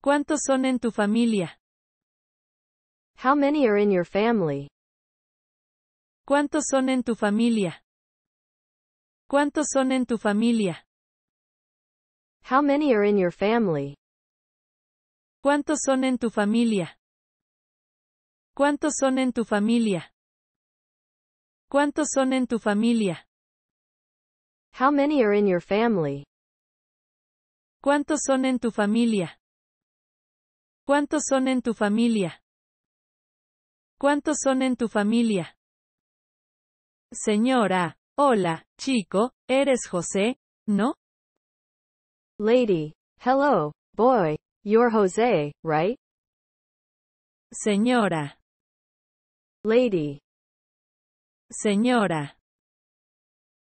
¿Cuántos son en tu familia? How many are in your family? ¿Cuántos son en tu familia? ¿Cuántos son en tu familia? How many are in your family? ¿Cuántos son en tu familia? ¿Cuántos son en tu familia? ¿Cuántos son en tu familia? How many are in your family? ¿Cuántos son en tu familia? ¿Cuántos son en tu familia? ¿Cuántos son en tu familia? Señora, hola, chico, ¿eres José? ¿No? Lady, hello, boy, you're Jose, right? Señora. Lady. Señora.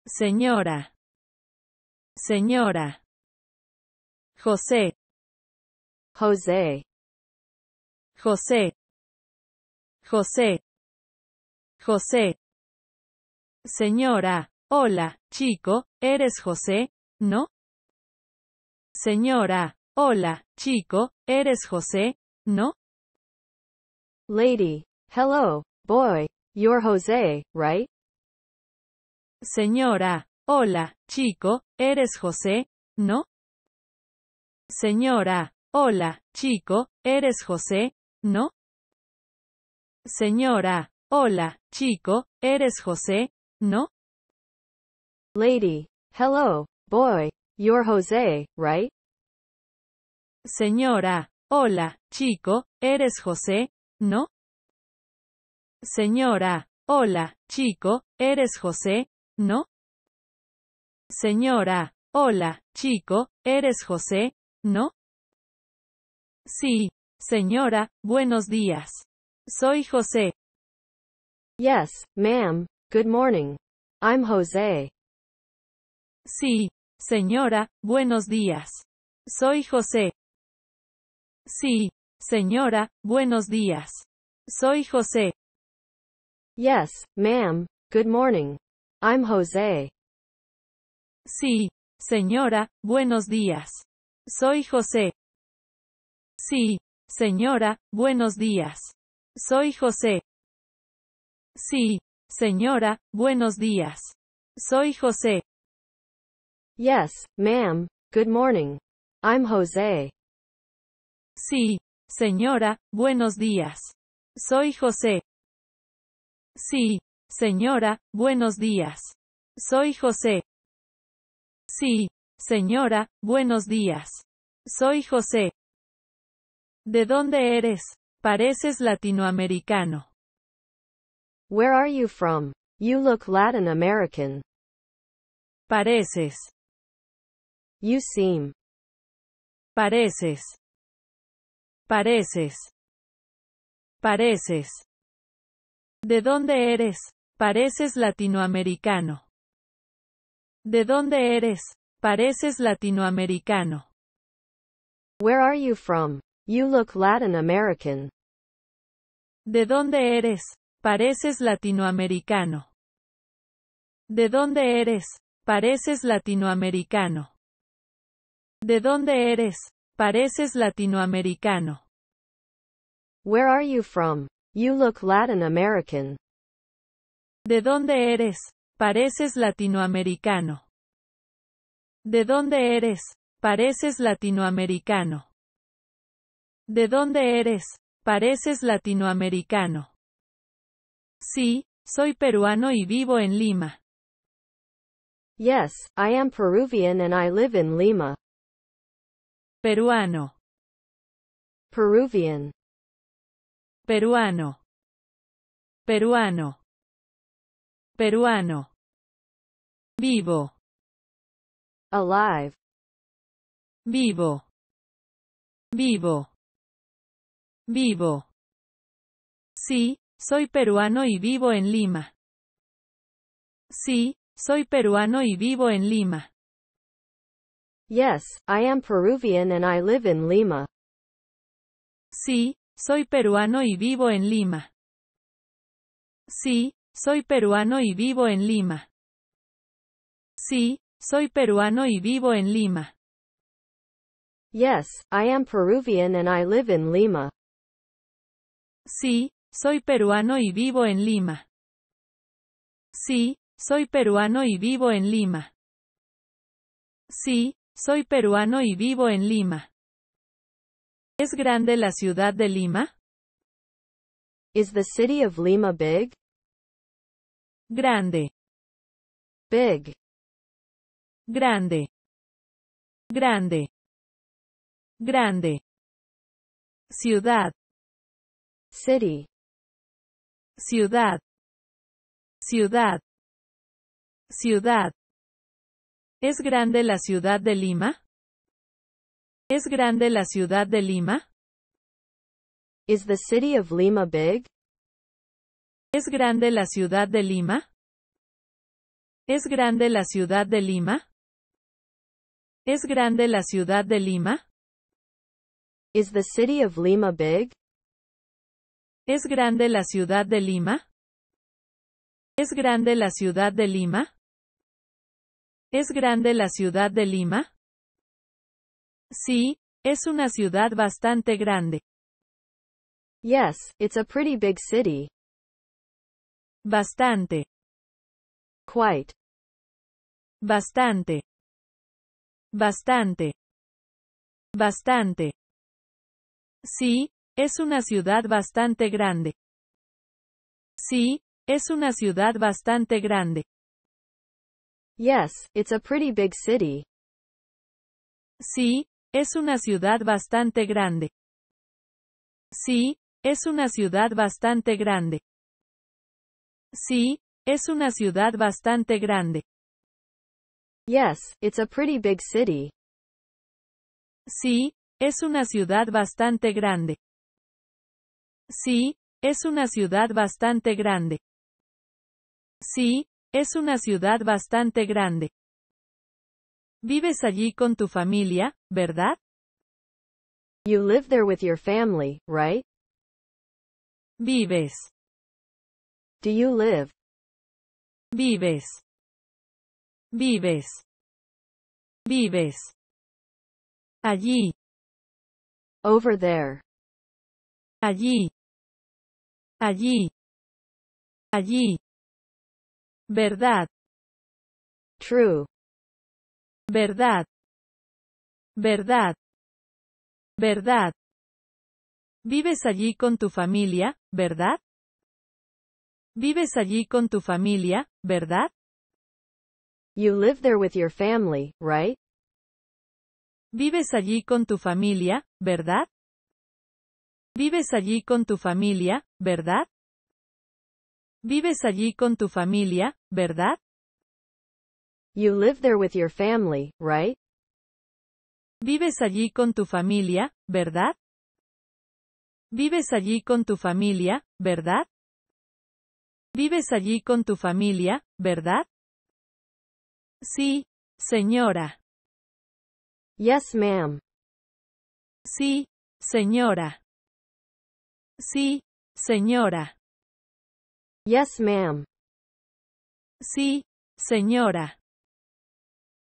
Señora. Señora. José. José. José. José. José. Señora. Hola, chico, ¿eres José? ¿No? Señora. Hola, chico, ¿eres José? ¿No? Lady. Hello, boy, you're Jose, right? Señora. Hola, chico, ¿eres José? ¿No? Señora. Hola, chico, ¿eres José? ¿no? Señora. Hola, chico, ¿eres José? ¿No? Lady. Hello, boy, you're José, right? Señora. Hola, chico, ¿eres José? ¿No? Señora. Hola, chico, ¿eres José? ¿No? Señora. Hola, chico, ¿eres José? ¿No? Sí, Señora, buenos días. Soy José. Yes, ma'am. Good morning. I'm Jose. Sí, señora, buenos días. Soy José. Sí, señora, buenos días. Soy José. Yes, ma'am. Good morning. I'm José. Sí, señora, buenos días. Soy José. Sí, Señora, buenos días. Soy José. Sí, señora, buenos días. Soy José. Yes, ma'am, good morning. I'm José. Sí, señora, buenos días. Soy José. Sí, señora, buenos días. Soy José. Sí, señora, buenos días. Soy José. ¿De dónde eres? Pareces latinoamericano. Where are you from? You look Latin American. Pareces. You seem. Pareces. Pareces. Pareces. ¿De dónde eres? Pareces latinoamericano. ¿De dónde eres? Pareces latinoamericano. Where are you from? You look Latin American. ¿De dónde eres? Pareces latinoamericano. ¿De dónde eres? Pareces latinoamericano. ¿De dónde eres? Pareces latinoamericano. Where are you from? You look Latin American. ¿De dónde eres? Pareces latinoamericano. ¿De dónde eres? Pareces latinoamericano. ¿De dónde eres? Pareces latinoamericano. Sí, soy peruano y vivo en Lima. Yes, I am Peruvian and I live in Lima. Peruano. Peruvian. Peruano. Peruano. Peruano. Vivo. Alive. Vivo. Vivo. Vivo. Sí, soy peruano y vivo en Lima. Sí, soy peruano y vivo en Lima. Yes, I am Peruvian and I live in Lima. Sí, soy peruano y vivo en Lima. Sí, soy peruano y vivo en Lima. Sí, soy peruano y vivo en Lima. Yes, I am Peruvian and I live in Lima. Sí, soy peruano y vivo en Lima. Sí, soy peruano y vivo en Lima. Sí, soy peruano y vivo en Lima. ¿Es grande la ciudad de Lima? Is the city of Lima big? Grande. Big. Grande. Grande. Grande. Ciudad. City. Ciudad. Ciudad. Ciudad. ¿Es grande la ciudad de Lima? ¿Es grande la ciudad de Lima? Is the city of Lima big? ¿Es grande la ciudad de Lima? ¿Es grande la ciudad de Lima? ¿Es grande la ciudad de Lima? Is the city of Lima big? ¿Es grande la ciudad de Lima? ¿Es grande la ciudad de Lima? ¿Es grande la ciudad de Lima? Sí, es una ciudad bastante grande. Yes, it's a pretty big city. Bastante. Quite. Bastante. Bastante. Bastante. Sí, es una ciudad bastante grande. Sí, es una ciudad bastante grande. Yes, it's a pretty big city. Sí, es una ciudad bastante grande. Sí, es una ciudad bastante grande. Sí, es una ciudad bastante grande. Yes, it's a pretty big city. Sí, es una ciudad bastante grande. Sí, es una ciudad bastante grande. Sí, es una ciudad bastante grande. Vives allí con tu familia, ¿verdad? You live there with your family, right? Vives. Do you live? Vives. Vives. Vives. Allí. Over there allí, allí, allí, verdad, true, verdad, verdad, verdad. Vives allí con tu familia, ¿verdad? Vives allí con tu familia, ¿verdad? You live there with your family, right? Vives allí con tu familia, ¿verdad? Vives allí con tu familia, ¿verdad? Vives allí con tu familia, ¿verdad? You live there with your family, right? Vives allí con tu familia, ¿verdad? Vives allí con tu familia, ¿verdad? Vives allí con tu familia, ¿verdad? Sí, señora. Yes, ma'am. Sí, señora. Sí, señora. Yes, ma'am. Sí, señora.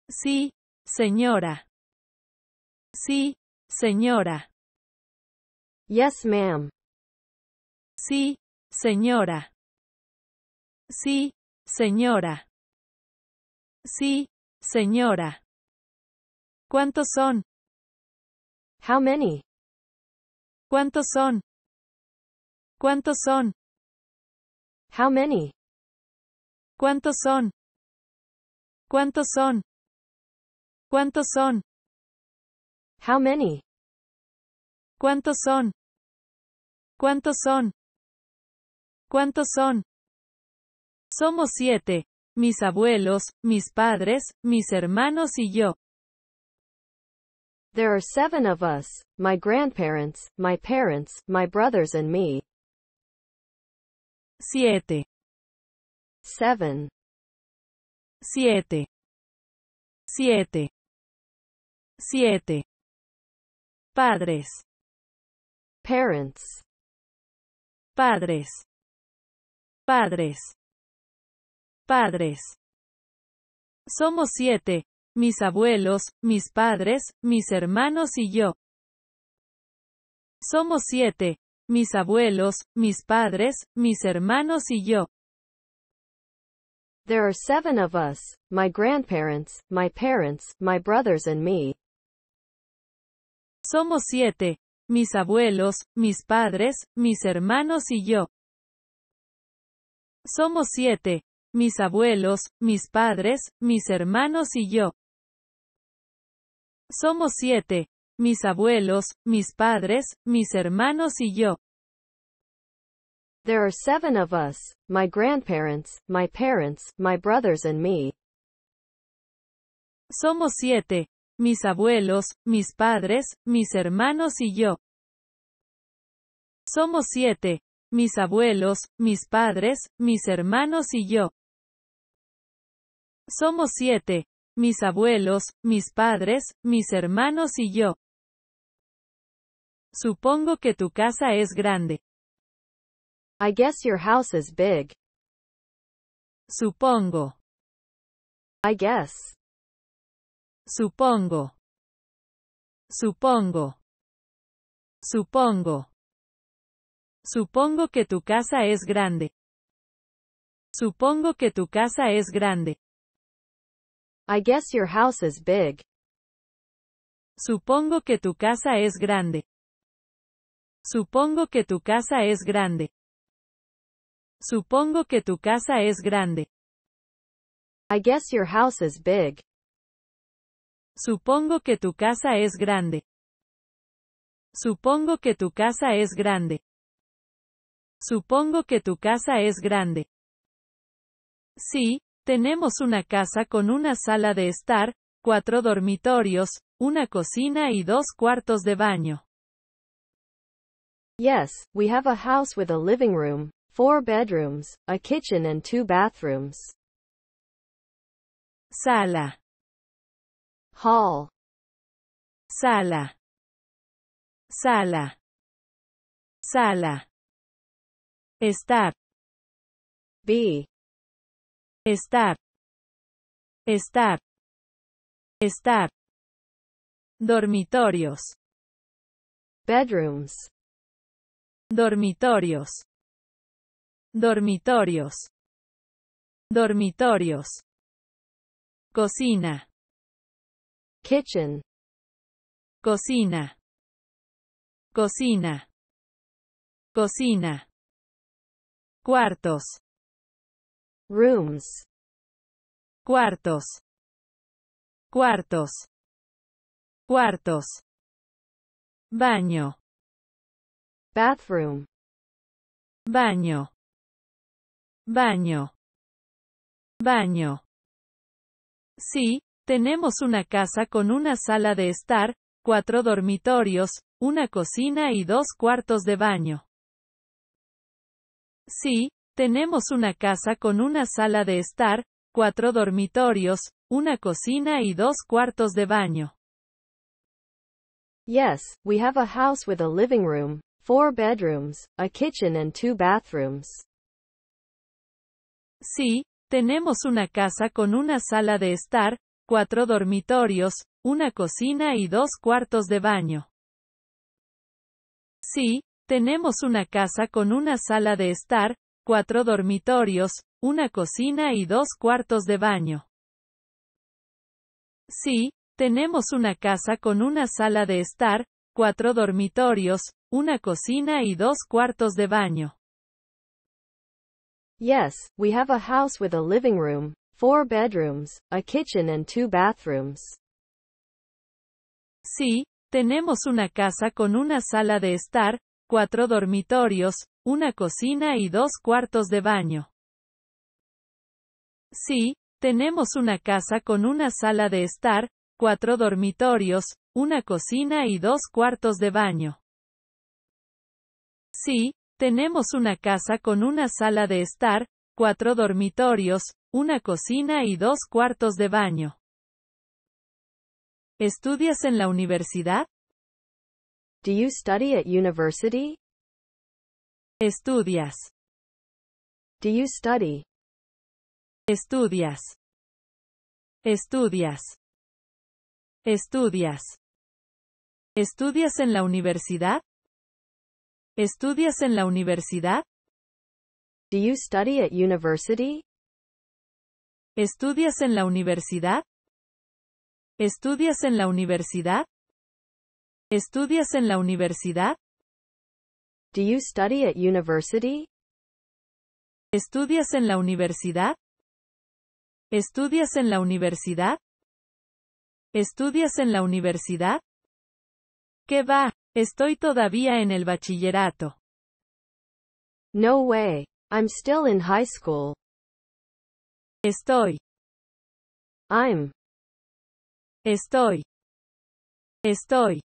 Sí, señora. Sí, señora. Yes, ma'am. Sí, señora. Sí, señora. Sí, señora. ¿Cuántos son? How many? ¿Cuántos son? ¿Cuántos son? How many? ¿Cuántos son? ¿Cuántos son? ¿Cuántos son? How many? ¿Cuántos son? ¿Cuántos son? ¿Cuántos son? Somos siete. Mis abuelos, mis padres, mis hermanos y yo. There are seven of us, my grandparents, my parents, my brothers and me siete, seven, siete, siete, siete, padres, parents, padres, padres, padres. Somos siete, mis abuelos, mis padres, mis hermanos y yo. Somos siete, mis abuelos, mis padres, mis hermanos y yo. There are seven of us, my grandparents, my parents, my brothers and me. Somos siete, mis abuelos, mis padres, mis hermanos y yo. Somos siete, mis abuelos, mis padres, mis hermanos y yo. Somos siete, mis abuelos, mis padres, mis hermanos y yo. There are seven of us, my grandparents, my parents, my brothers and me. Somos siete. Mis abuelos, mis padres, mis hermanos y yo. Somos siete. Mis abuelos, mis padres, mis hermanos y yo. Somos siete. Mis abuelos, mis padres, mis hermanos y yo. Supongo que tu casa es grande. I guess your house is big. Supongo. I guess. Supongo. Supongo. Supongo. Supongo que tu casa es grande. Supongo que tu casa es grande. I guess your house is big. Supongo que tu casa es grande. Supongo que tu casa es grande. Supongo que tu casa es grande. I guess your house is big. Supongo que tu casa es grande. Supongo que tu casa es grande. Supongo que tu casa es grande. Sí, tenemos una casa con una sala de estar, cuatro dormitorios, una cocina y dos cuartos de baño. Yes, we have a house with a living room, four bedrooms, a kitchen and two bathrooms. Sala. Hall. Sala. Sala. Sala. Estar. B. Estar. Estar. Estar. Dormitorios. Bedrooms. dormitorios, dormitorios, dormitorios, cocina, kitchen, cocina, cocina, cocina, cuartos, rooms, cuartos, cuartos, cuartos, baño, bathroom, baño, baño, baño. Sí, tenemos una casa con una sala de estar, cuatro dormitorios, una cocina y dos cuartos de baño. Sí, tenemos una casa con una sala de estar, cuatro dormitorios, una cocina y dos cuartos de baño. Yes, we have a house with a living room, four bedrooms, a kitchen and two bathrooms. Sí, tenemos una casa con una sala de estar, cuatro dormitorios, una cocina y dos cuartos de baño. Sí, tenemos una casa con una sala de estar, cuatro dormitorios, una cocina y dos cuartos de baño. Sí, tenemos una casa con una sala de estar, cuatro dormitorios, una cocina y dos cuartos de baño. Yes, we have a house with a living room, four bedrooms, a kitchen and two bathrooms. Sí, tenemos una casa con una sala de estar, cuatro dormitorios, una cocina y dos cuartos de baño. Sí, tenemos una casa con una sala de estar, cuatro dormitorios, una cocina y dos cuartos de baño. Sí, tenemos una casa con una sala de estar, cuatro dormitorios, una cocina y dos cuartos de baño. ¿Estudias en la universidad? Do you study at university? Estudias. Do you study? Estudias. Estudias. Estudias. ¿Estudias en la universidad? ¿Estudias en la universidad? Do you study at university? ¿Estudias en la universidad? ¿Estudias en la universidad? ¿Estudias en la universidad? Do you study at university? ¿Estudias en la universidad? ¿Estudias en la universidad? ¿Estudias en la universidad? ¿Qué va? Estoy todavía en el bachillerato. No way. I'm still in high school. Estoy. I'm. Estoy. Estoy.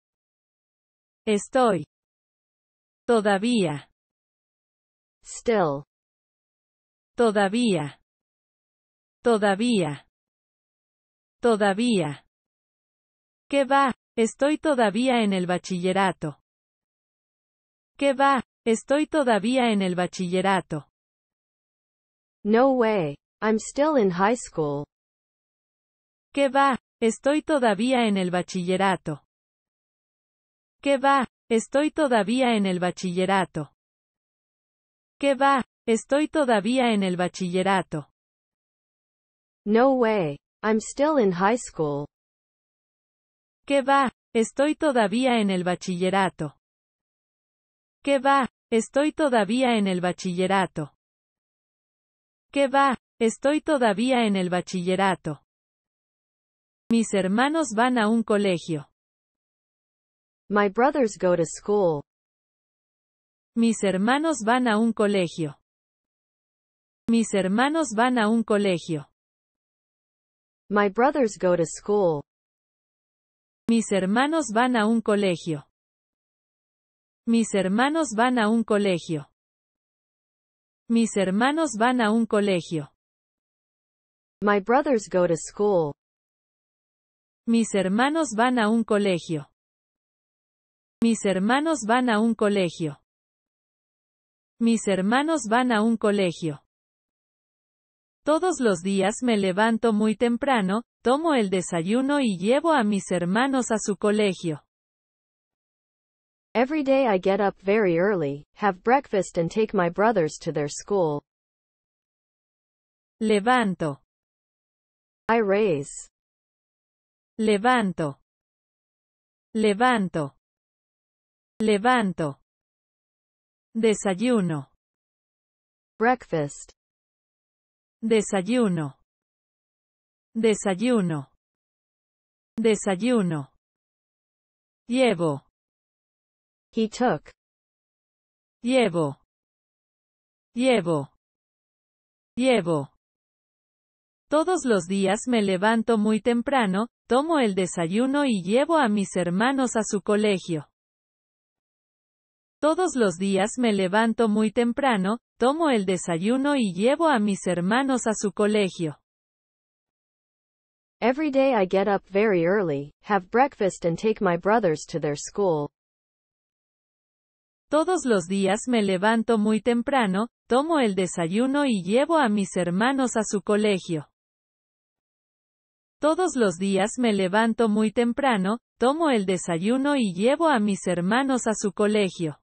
Estoy. Todavía. Still. Todavía. Todavía. Todavía. ¿Qué va? Estoy todavía en el bachillerato. ¿Qué va? Estoy todavía en el bachillerato. No way. I'm still in high school. ¿Qué va? Estoy todavía en el bachillerato. ¿Qué va? Estoy todavía en el bachillerato. ¿Qué va? Estoy todavía en el bachillerato. No way. I'm still in high school. ¿Qué va? Estoy todavía en el bachillerato. ¿Qué va? Estoy todavía en el bachillerato. ¿Qué va? Estoy todavía en el bachillerato. Mis hermanos van a un colegio. My brothers go to school. Mis hermanos van a un colegio. Mis hermanos van a un colegio. My brothers go to school. Mis hermanos van a un colegio. Mis hermanos van a un colegio. Mis hermanos van a un colegio. My brothers go to school. Mis hermanos van a un colegio. Mis hermanos van a un colegio. Mis hermanos van a un colegio. Todos los días me levanto muy temprano, tomo el desayuno y llevo a mis hermanos a su colegio. Every day I get up very early, have breakfast and take my brothers to their school. Levanto. I raise. Levanto. Levanto. Levanto. Desayuno. Breakfast. Desayuno. Desayuno. Desayuno. Llevo. He took. Llevo. Llevo. Llevo. Todos los días me levanto muy temprano, tomo el desayuno y llevo a mis hermanos a su colegio. Todos los días me levanto muy temprano, tomo el desayuno y llevo a mis hermanos a su colegio. I get up very early, have breakfast and take my brothers to their school. Todos los días me levanto muy temprano, tomo el desayuno y llevo a mis hermanos a su colegio. Todos los días me levanto muy temprano, tomo el desayuno y llevo a mis hermanos a su colegio.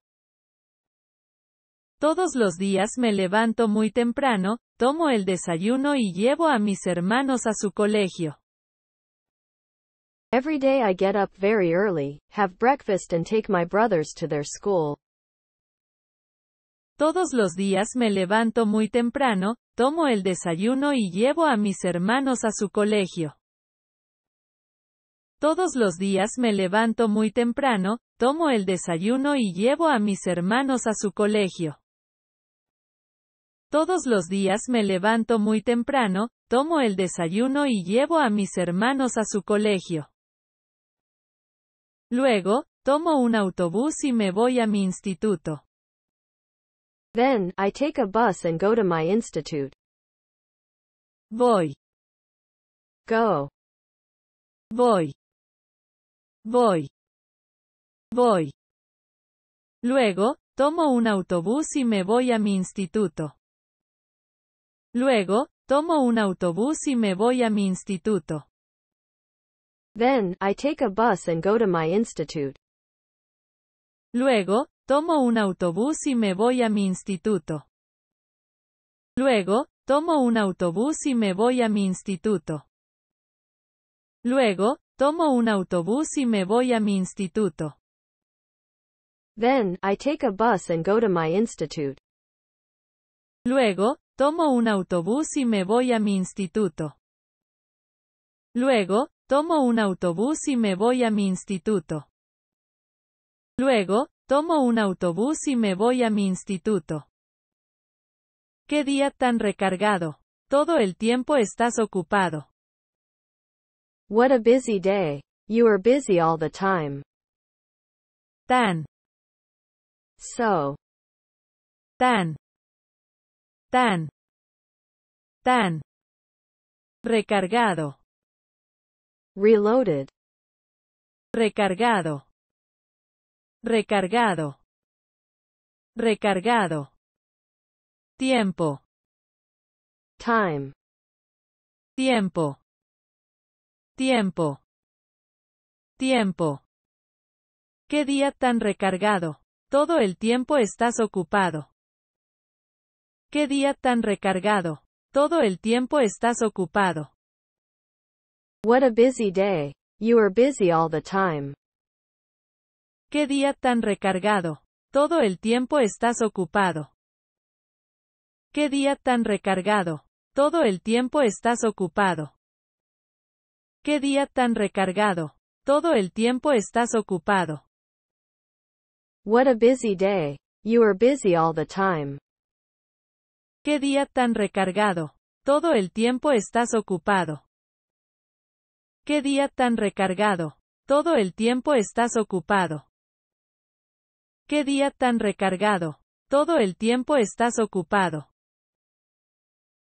Todos los días me levanto muy temprano, tomo el desayuno y llevo a mis hermanos a su colegio. Every day I get up very early, have breakfast and take my brothers to their school. Todos los días me levanto muy temprano, tomo el desayuno y llevo a mis hermanos a su colegio. Todos los días me levanto muy temprano, tomo el desayuno y llevo a mis hermanos a su colegio. Todos los días me levanto muy temprano, tomo el desayuno y llevo a mis hermanos a su colegio. Luego, tomo un autobús y me voy a mi instituto. Then, I take a bus and go to my institute. Voy. Go. Voy. Voy. Voy. Luego, tomo un autobús y me voy a mi instituto. Luego, tomo un autobús y me voy a mi instituto. Then, I take a bus and go to my institute. Luego, tomo un autobús y me voy a mi instituto. Luego, tomo un autobús y me voy a mi instituto. Luego, tomo un autobús y me voy a mi instituto. Then, I take a bus and go to my institute. Luego, Tomo un autobús y me voy a mi instituto. Luego, tomo un autobús y me voy a mi instituto. Luego, tomo un autobús y me voy a mi instituto. Qué día tan recargado. Todo el tiempo estás ocupado. What a busy day. You are busy all the time. Tan. So. Tan tan, tan, recargado, reloaded, recargado, recargado, recargado, tiempo, time, tiempo, tiempo, tiempo. ¿Qué día tan recargado? Todo el tiempo estás ocupado. Qué día tan recargado. Todo el tiempo estás ocupado. What a busy day. You are busy all the time. Qué día tan recargado. Todo el tiempo estás ocupado. Qué día tan recargado. Todo el tiempo estás ocupado. Qué día tan recargado. Todo el tiempo estás ocupado. What a busy day. You are busy all the time. Qué día tan recargado. Todo el tiempo estás ocupado. Qué día tan recargado. Todo el tiempo estás ocupado. Qué día tan recargado. Todo el tiempo estás ocupado.